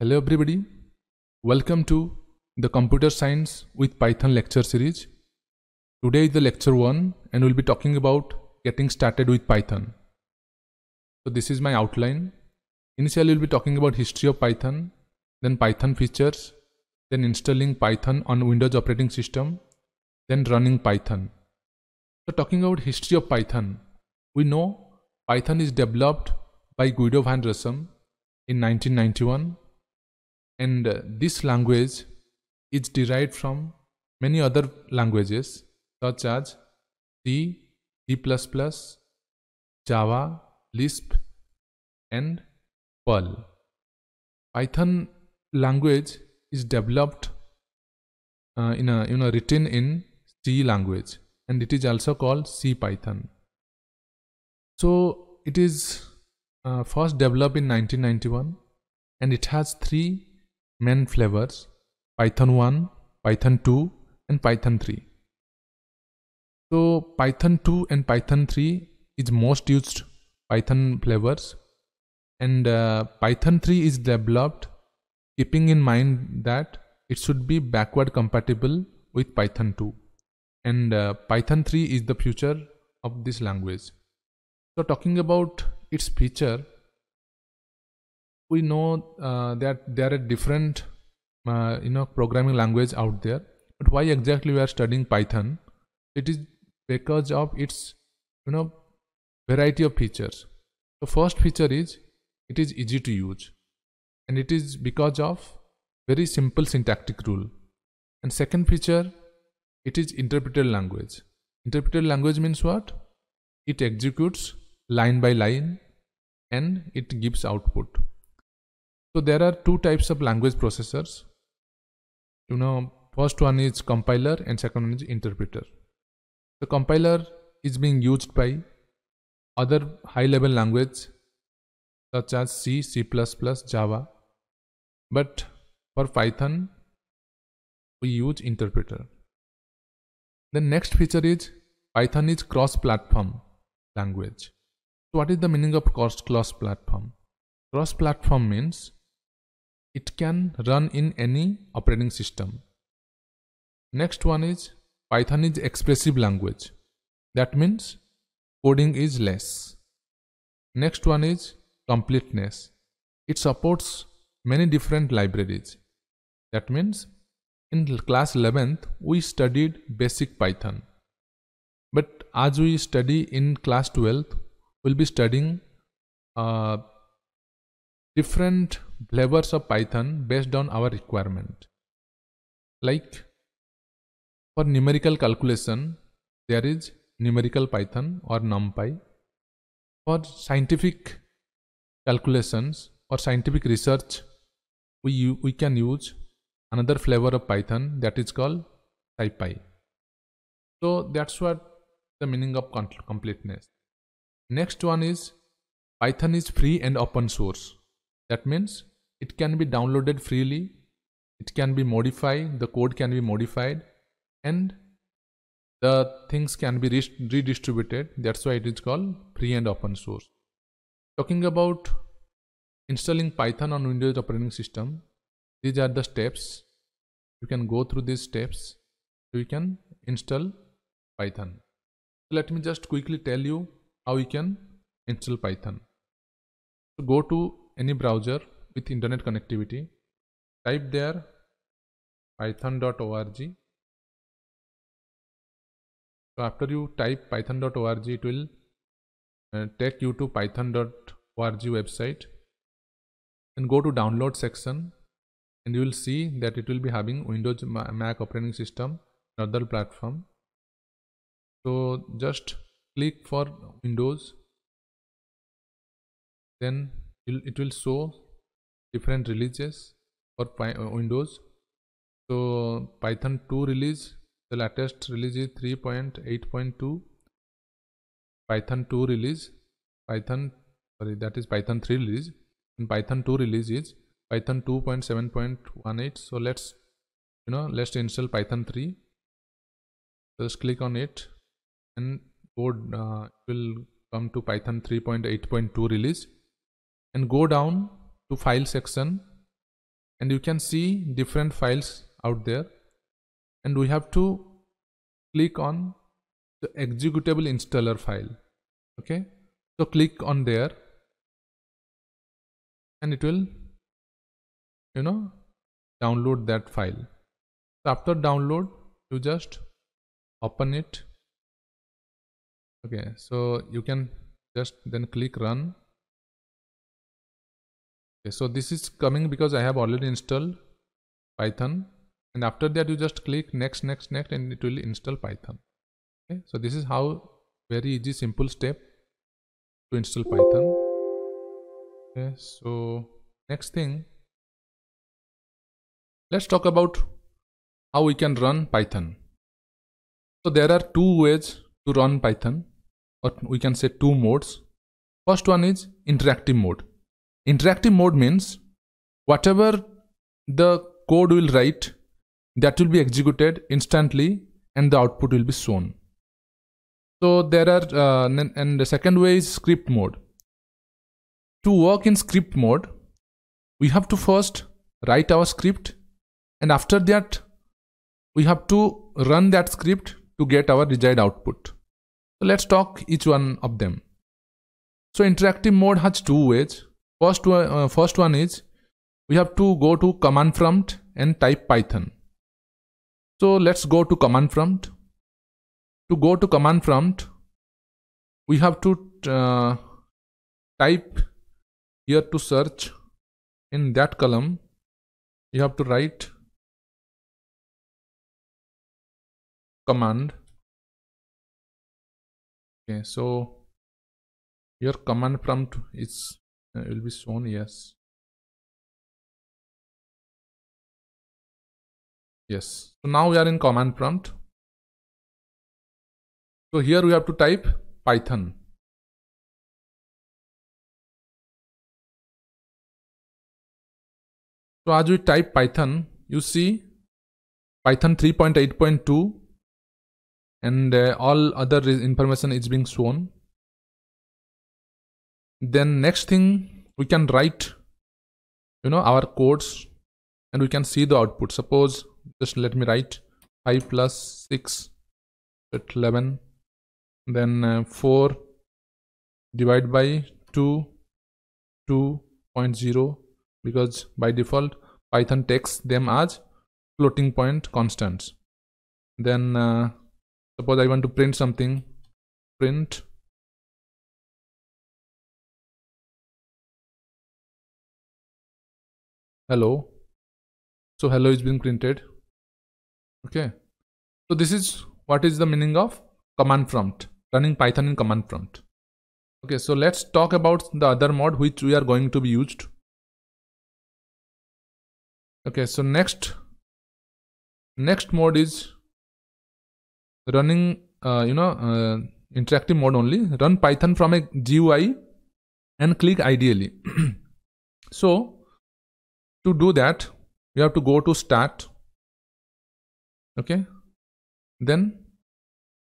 Hello everybody, welcome to the Computer Science with Python lecture series. Today is the lecture 1 and we'll be talking about getting started with Python. So this is my outline. Initially we'll be talking about history of Python, then Python features, then installing Python on Windows operating system, then running Python. So talking about history of Python, we know Python is developed by Guido van Rossum in 1991 and this language is derived from many other languages such as C, C++, Java, Lisp and Perl. Python language is developed uh, in a, you know written in C language and it is also called C Python. So it is uh, first developed in 1991 and it has three main flavors Python 1, Python 2 and Python 3. So Python 2 and Python 3 is most used Python flavors and uh, Python 3 is developed keeping in mind that it should be backward compatible with Python 2 and uh, Python 3 is the future of this language. So talking about its feature, we know uh, that there are different uh, you know programming language out there but why exactly we are studying python it is because of its you know variety of features the first feature is it is easy to use and it is because of very simple syntactic rule and second feature it is interpreted language interpreted language means what it executes line by line and it gives output so there are two types of language processors. You know, first one is compiler and second one is interpreter. The compiler is being used by other high level language such as C, C++, Java. But for Python, we use interpreter. The next feature is Python is cross-platform language. So what is the meaning of cross-platform? Cross-platform means it can run in any operating system. Next one is Python is expressive language. That means coding is less. Next one is completeness. It supports many different libraries. That means in class 11th we studied basic Python. But as we study in class 12th, we'll be studying uh, different flavors of Python based on our requirement. Like for numerical calculation, there is numerical Python or NumPy. For scientific calculations or scientific research, we, we can use another flavor of Python that is called SciPy. So that's what the meaning of completeness. Next one is Python is free and open source. That means it can be downloaded freely, it can be modified, the code can be modified, and the things can be redistributed. That's why it is called free and open source. Talking about installing Python on Windows operating system, these are the steps. You can go through these steps. You can install Python. Let me just quickly tell you how you can install Python. So go to any browser with internet connectivity. Type there python.org. So after you type python.org, it will uh, take you to python.org website and go to download section and you will see that it will be having Windows Mac operating system other platform. So just click for Windows then it will show different releases for uh, windows so python 2 release the latest release is 3.8.2 python 2 release python sorry that is python 3 release and python 2 release is python 2.7.18 so let's you know let's install python 3 just click on it and code uh, will come to python 3.8.2 release and go down to file section and you can see different files out there and we have to click on the executable installer file okay so click on there and it will you know download that file so after download you just open it okay so you can just then click run okay, so this is coming because I have already installed Python and after that you just click next next next and it will install Python okay, so this is how very easy simple step to install Python okay, so next thing let's talk about how we can run Python so there are two ways to run Python or we can say two modes first one is interactive mode Interactive mode means whatever the code will write, that will be executed instantly and the output will be shown. So there are, uh, and the second way is script mode. To work in script mode, we have to first write our script and after that we have to run that script to get our desired output. So let's talk each one of them. So interactive mode has two ways. First one, uh, first one is we have to go to command prompt and type Python. So let's go to command prompt. To go to command prompt, we have to uh, type here to search in that column. You have to write command. Okay, so your command prompt is uh, it will be shown yes yes so now we are in command prompt so here we have to type python so as we type python you see python 3.8.2 and uh, all other information is being shown then next thing we can write you know our codes and we can see the output suppose just let me write 5 plus 6 at 11 then uh, 4 divide by 2 2.0 because by default python takes them as floating point constants then uh, suppose i want to print something print hello so hello is being printed okay so this is what is the meaning of command prompt running python in command prompt okay so let's talk about the other mod which we are going to be used okay so next next mode is running uh, you know uh, interactive mode only run python from a gui and click ideally so to do that you have to go to start okay then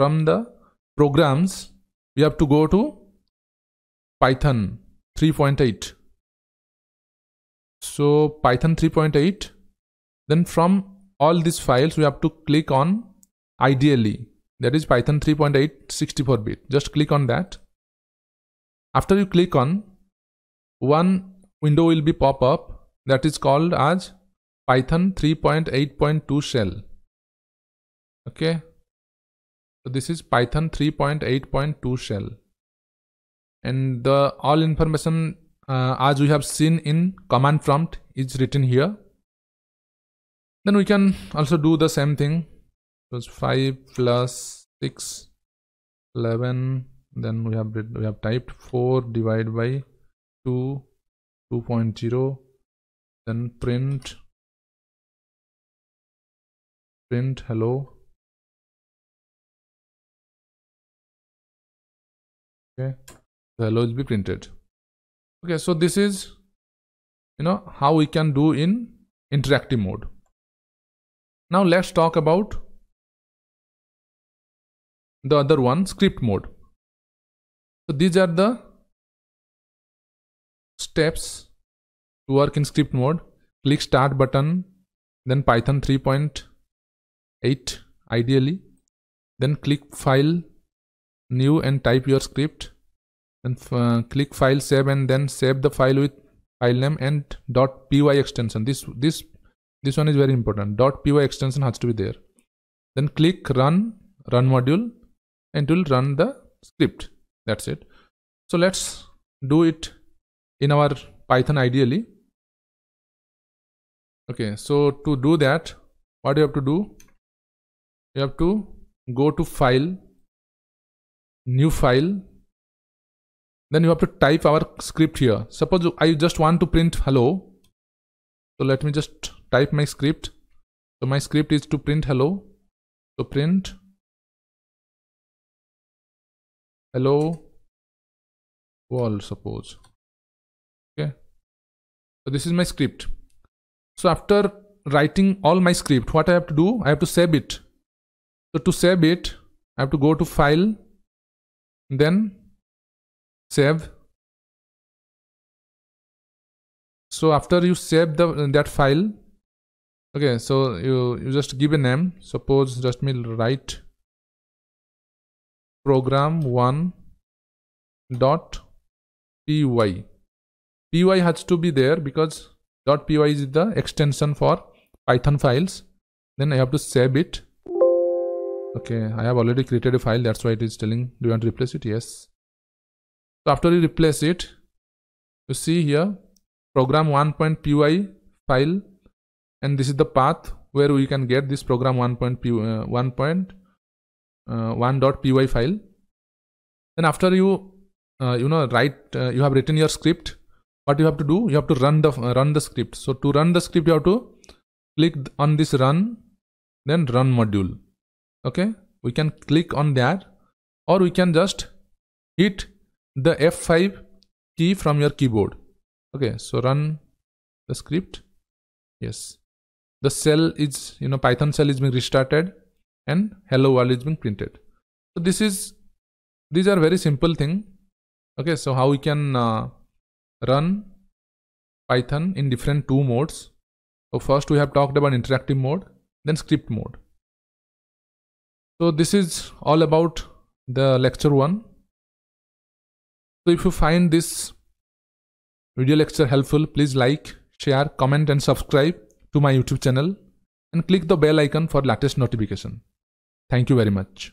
from the programs we have to go to python 3.8 so python 3.8 then from all these files we have to click on ideally that is python 3.8 64 bit just click on that after you click on one window will be pop up that is called as python 3.8.2 shell okay so this is python 3.8.2 shell and the all information uh, as we have seen in command prompt is written here then we can also do the same thing So 5 plus 6 11 then we have we have typed 4 divided by 2 2.0 then print print hello okay the hello will be printed okay so this is you know how we can do in interactive mode now let's talk about the other one script mode so these are the steps to work in script mode, click start button, then Python 3.8 ideally, then click file, new and type your script, then uh, click file save and then save the file with file name and .py extension. This, this, this one is very important. .py extension has to be there. Then click run, run module and it will run the script. That's it. So let's do it in our Python ideally okay so to do that what you have to do you have to go to file new file then you have to type our script here suppose I just want to print hello so let me just type my script so my script is to print hello so print hello world suppose okay so this is my script so after writing all my script, what I have to do? I have to save it. So to save it, I have to go to file, then save. So after you save the that file, okay, so you, you just give a name. Suppose just me write program one dot py py has to be there because py is the extension for python files then i have to save it okay i have already created a file that's why it is telling do you want to replace it yes so after you replace it you see here program 1.py file and this is the path where we can get this program 1.py uh, Uh, file then after you uh, you know write uh, you have written your script what you have to do you have to run the uh, run the script so to run the script you have to click on this run then run module okay we can click on that or we can just hit the f5 key from your keyboard okay so run the script yes the cell is you know python cell is being restarted and hello world is being printed so this is these are very simple thing okay so how we can uh, run Python in different two modes. So first we have talked about interactive mode, then script mode. So this is all about the lecture one. So if you find this video lecture helpful, please like, share, comment and subscribe to my YouTube channel and click the bell icon for latest notification. Thank you very much.